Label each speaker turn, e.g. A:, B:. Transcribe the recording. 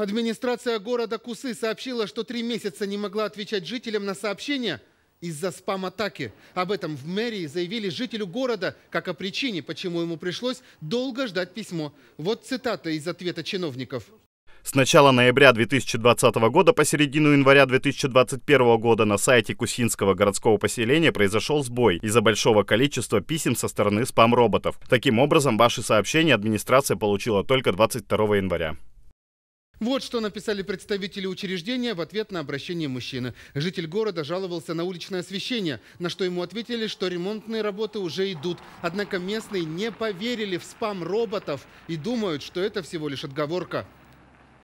A: Администрация города Кусы сообщила, что три месяца не могла отвечать жителям на сообщения из-за спам-атаки. Об этом в мэрии заявили жителю города, как о причине, почему ему пришлось долго ждать письмо. Вот цитата из ответа чиновников.
B: С начала ноября 2020 года по середину января 2021 года на сайте Кусинского городского поселения произошел сбой из-за большого количества писем со стороны спам-роботов. Таким образом, ваши сообщения администрация получила только 22 января.
A: Вот что написали представители учреждения в ответ на обращение мужчины. Житель города жаловался на уличное освещение, на что ему ответили, что ремонтные работы уже идут. Однако местные не поверили в спам роботов и думают, что это всего лишь отговорка.